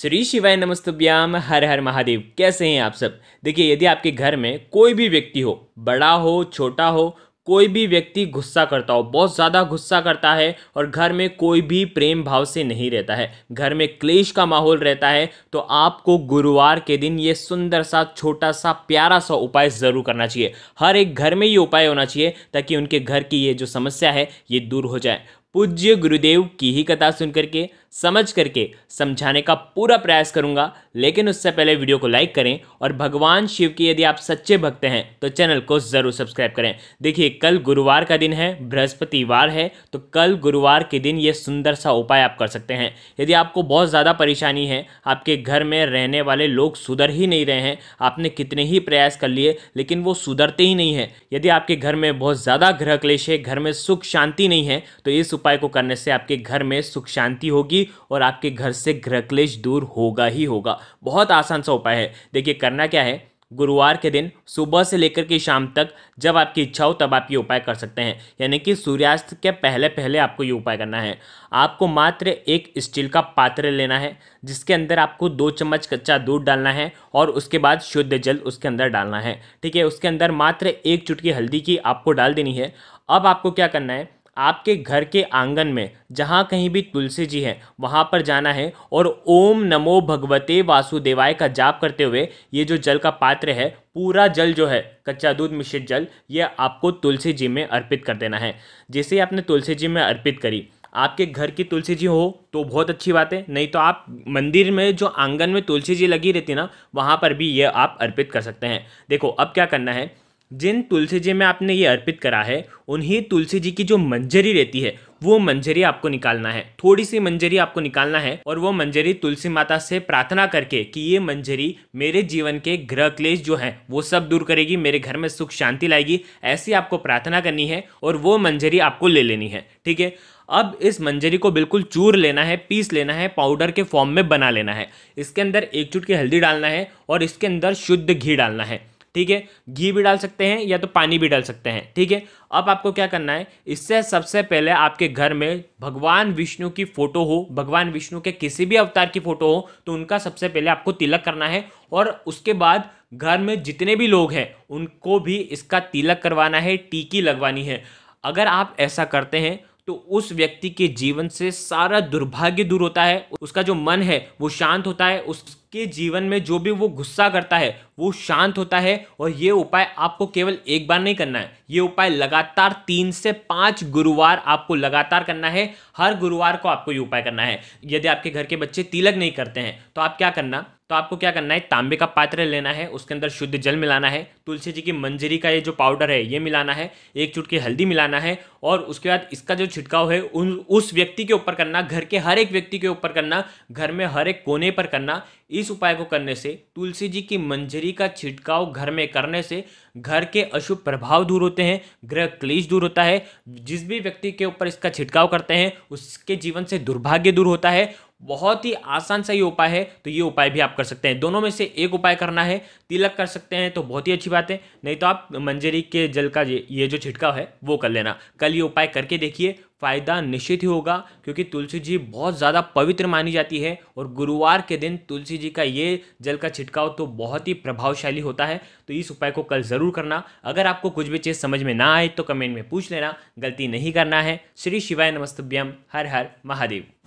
श्री शिवाय नमस्तुभ्याम हर हर महादेव कैसे हैं आप सब देखिए यदि आपके घर में कोई भी व्यक्ति हो बड़ा हो छोटा हो कोई भी व्यक्ति गुस्सा करता हो बहुत ज़्यादा गुस्सा करता है और घर में कोई भी प्रेम भाव से नहीं रहता है घर में क्लेश का माहौल रहता है तो आपको गुरुवार के दिन ये सुंदर सा छोटा सा प्यारा सा उपाय ज़रूर करना चाहिए हर एक घर में ये उपाय होना चाहिए ताकि उनके घर की ये जो समस्या है ये दूर हो जाए पूज्य गुरुदेव की ही कथा सुन करके समझ करके समझाने का पूरा प्रयास करूँगा लेकिन उससे पहले वीडियो को लाइक करें और भगवान शिव की यदि आप सच्चे भक्त हैं तो चैनल को ज़रूर सब्सक्राइब करें देखिए कल गुरुवार का दिन है बृहस्पतिवार है तो कल गुरुवार के दिन ये सुंदर सा उपाय आप कर सकते हैं यदि आपको बहुत ज़्यादा परेशानी है आपके घर में रहने वाले लोग सुधर ही नहीं रहे हैं आपने कितने ही प्रयास कर लिए लेकिन वो सुधरते ही नहीं हैं यदि आपके घर में बहुत ज़्यादा ग्रह क्लेश है घर में सुख शांति नहीं है तो इस उपाय को करने से आपके घर में सुख शांति होगी होगी और आपके घर से ग्रह क्लेश दूर होगा ही होगा बहुत आसान सा उपाय है देखिए करना क्या है गुरुवार के दिन सुबह से लेकर के शाम तक जब आपकी इच्छा हो तब आप ये उपाय कर सकते हैं यानी कि सूर्यास्त के पहले पहले आपको ये उपाय करना है आपको मात्र एक स्टील का पात्र लेना है जिसके अंदर आपको दो चम्मच कच्चा दूध डालना है और उसके बाद शुद्ध जल उसके अंदर डालना है ठीक है उसके अंदर मात्र एक चुटकी हल्दी की आपको डाल देनी है अब आपको क्या करना है आपके घर के आंगन में जहाँ कहीं भी तुलसी जी हैं वहाँ पर जाना है और ओम नमो भगवते वासुदेवाय का जाप करते हुए ये जो जल का पात्र है पूरा जल जो है कच्चा दूध मिश्रित जल ये आपको तुलसी जी में अर्पित कर देना है जैसे आपने तुलसी जी में अर्पित करी आपके घर की तुलसी जी हो तो बहुत अच्छी बात है नहीं तो आप मंदिर में जो आंगन में तुलसी जी लगी रहती ना वहाँ पर भी ये आप अर्पित कर सकते हैं देखो अब क्या करना है जिन तुलसी जी में आपने ये अर्पित करा है उन्हीं तुलसी जी की जो मंजरी रहती है वो मंजरी आपको निकालना है थोड़ी सी मंजरी आपको निकालना है और वो मंजरी तुलसी माता से प्रार्थना करके कि ये मंजरी मेरे जीवन के ग्रह क्लेश जो हैं वो सब दूर करेगी मेरे घर में सुख शांति लाएगी ऐसी आपको प्रार्थना करनी है और वो मंजरी आपको ले लेनी है ठीक है अब इस मंजरी को बिल्कुल चूर लेना है पीस लेना है पाउडर के फॉर्म में बना लेना है इसके अंदर एक चुटकी हल्दी डालना है और इसके अंदर शुद्ध घी डालना है ठीक है घी भी डाल सकते हैं या तो पानी भी डाल सकते हैं ठीक है अब आपको क्या करना है इससे सबसे पहले आपके घर में भगवान विष्णु की फोटो हो भगवान विष्णु के किसी भी अवतार की फोटो हो तो उनका सबसे पहले आपको तिलक करना है और उसके बाद घर में जितने भी लोग हैं उनको भी इसका तिलक करवाना है टीकी लगवानी है अगर आप ऐसा करते हैं तो उस व्यक्ति के जीवन से सारा दुर्भाग्य दूर होता है उसका जो मन है वो शांत होता है उसके जीवन में जो भी वो गुस्सा करता है वो शांत होता है और ये उपाय आपको केवल एक बार नहीं करना है ये उपाय लगातार तीन से पाँच गुरुवार आपको लगातार करना है हर गुरुवार को आपको ये उपाय करना है यदि आपके घर के बच्चे तिलक नहीं करते हैं तो आप क्या करना तो आपको क्या करना है तांबे का पात्र लेना है उसके अंदर शुद्ध जल मिलाना है तुलसी जी की मंजरी का ये जो पाउडर है ये मिलाना है एक चुटकी हल्दी मिलाना है और उसके बाद इसका जो छिड़काव है उन उस व्यक्ति के ऊपर करना घर के हर एक व्यक्ति के ऊपर करना घर में हर एक कोने पर करना इस उपाय को करने से तुलसी जी की मंजरी का छिड़काव घर में करने से घर के अशुभ प्रभाव दूर होते हैं ग्रह क्लेश दूर होता है जिस भी व्यक्ति के ऊपर इसका छिड़काव करते हैं उसके जीवन से दुर्भाग्य दूर होता है बहुत ही आसान सा ये उपाय है तो ये उपाय भी आप कर सकते हैं दोनों में से एक उपाय करना है तिलक कर सकते हैं तो बहुत ही अच्छी बात है नहीं तो आप मंजरी के जल का ये जो छिड़काव है वो कर लेना कल ये उपाय करके देखिए फ़ायदा निश्चित ही होगा क्योंकि तुलसी जी बहुत ज़्यादा पवित्र मानी जाती है और गुरुवार के दिन तुलसी जी का ये जल का छिड़काव तो बहुत ही प्रभावशाली होता है तो इस उपाय को कल ज़रूर करना अगर आपको कुछ भी चीज़ समझ में ना आए तो कमेंट में पूछ लेना गलती नहीं करना है श्री शिवाय नमस्तभ्यम हर हर महादेव